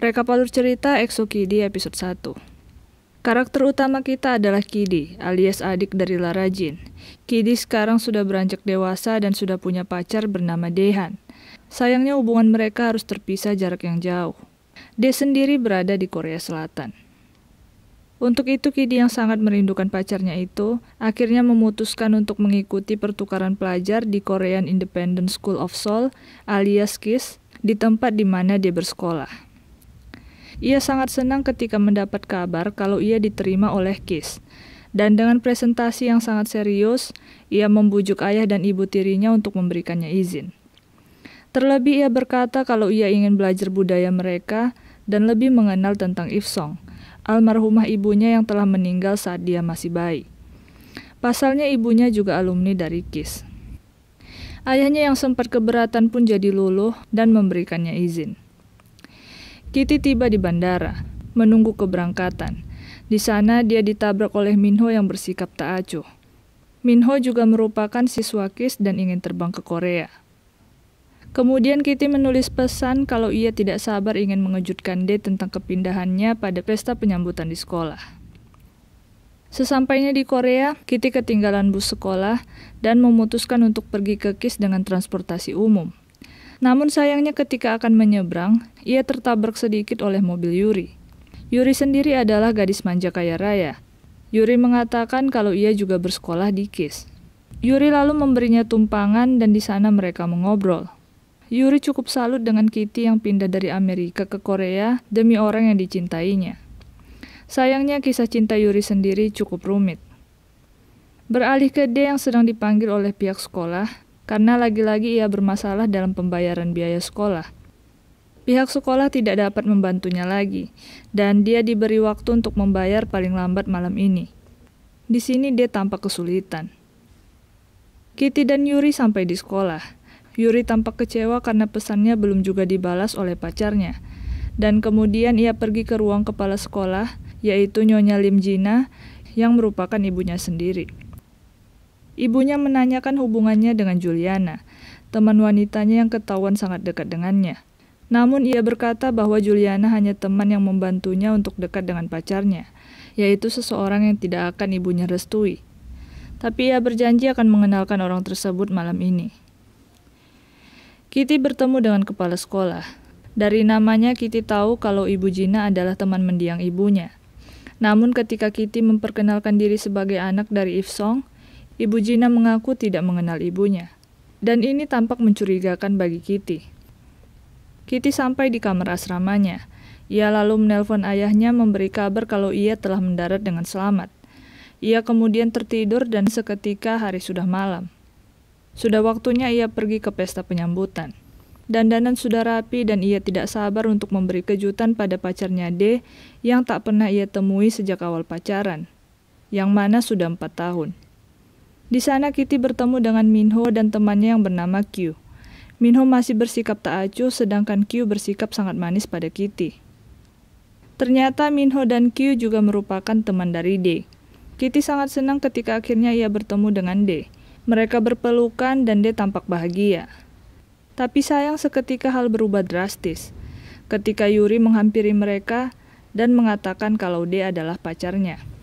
Rekapalur cerita Exo Kidi episode 1. Karakter utama kita adalah Kidi, alias adik dari Lara Jin. Kidi sekarang sudah beranjak dewasa dan sudah punya pacar bernama Dehan. Sayangnya hubungan mereka harus terpisah jarak yang jauh. De sendiri berada di Korea Selatan. Untuk itu Kidi yang sangat merindukan pacarnya itu akhirnya memutuskan untuk mengikuti pertukaran pelajar di Korean Independent School of Seoul alias KISS di tempat di mana dia bersekolah. Ia sangat senang ketika mendapat kabar kalau ia diterima oleh Kiss. Dan dengan presentasi yang sangat serius, ia membujuk ayah dan ibu tirinya untuk memberikannya izin. Terlebih ia berkata kalau ia ingin belajar budaya mereka dan lebih mengenal tentang Ifsong, almarhumah ibunya yang telah meninggal saat dia masih bayi. Pasalnya ibunya juga alumni dari KISS. Ayahnya yang sempat keberatan pun jadi luluh dan memberikannya izin. Kitty tiba di bandara, menunggu keberangkatan. Di sana dia ditabrak oleh Minho yang bersikap tak acuh. Minho juga merupakan siswa KIS dan ingin terbang ke Korea. Kemudian Kitty menulis pesan kalau ia tidak sabar ingin mengejutkan D tentang kepindahannya pada pesta penyambutan di sekolah. Sesampainya di Korea, Kitty ketinggalan bus sekolah dan memutuskan untuk pergi ke KIS dengan transportasi umum. Namun sayangnya ketika akan menyeberang, ia tertabrak sedikit oleh mobil Yuri. Yuri sendiri adalah gadis manja kaya raya. Yuri mengatakan kalau ia juga bersekolah di KIS. Yuri lalu memberinya tumpangan dan di sana mereka mengobrol. Yuri cukup salut dengan Kitty yang pindah dari Amerika ke Korea demi orang yang dicintainya. Sayangnya kisah cinta Yuri sendiri cukup rumit. Beralih ke D yang sedang dipanggil oleh pihak sekolah, karena lagi-lagi ia bermasalah dalam pembayaran biaya sekolah. Pihak sekolah tidak dapat membantunya lagi, dan dia diberi waktu untuk membayar paling lambat malam ini. Di sini dia tampak kesulitan. Kitty dan Yuri sampai di sekolah. Yuri tampak kecewa karena pesannya belum juga dibalas oleh pacarnya. Dan kemudian ia pergi ke ruang kepala sekolah, yaitu Nyonya Lim Jina, yang merupakan ibunya sendiri. Ibunya menanyakan hubungannya dengan Juliana, teman wanitanya yang ketahuan sangat dekat dengannya. Namun ia berkata bahwa Juliana hanya teman yang membantunya untuk dekat dengan pacarnya, yaitu seseorang yang tidak akan ibunya restui. Tapi ia berjanji akan mengenalkan orang tersebut malam ini. Kitty bertemu dengan kepala sekolah. Dari namanya Kitty tahu kalau ibu Gina adalah teman mendiang ibunya. Namun ketika Kitty memperkenalkan diri sebagai anak dari Ifsong, Ibu Gina mengaku tidak mengenal ibunya. Dan ini tampak mencurigakan bagi Kitty. Kitty sampai di kamar asramanya. Ia lalu menelpon ayahnya memberi kabar kalau ia telah mendarat dengan selamat. Ia kemudian tertidur dan seketika hari sudah malam. Sudah waktunya ia pergi ke pesta penyambutan. Dandanan sudah rapi dan ia tidak sabar untuk memberi kejutan pada pacarnya D yang tak pernah ia temui sejak awal pacaran, yang mana sudah empat tahun. Di sana Kitty bertemu dengan Minho dan temannya yang bernama Q. Minho masih bersikap tak acuh sedangkan Q bersikap sangat manis pada Kitty. Ternyata Minho dan Q juga merupakan teman dari D. Kitty sangat senang ketika akhirnya ia bertemu dengan D. Mereka berpelukan dan D tampak bahagia. Tapi sayang seketika hal berubah drastis. Ketika Yuri menghampiri mereka dan mengatakan kalau D adalah pacarnya.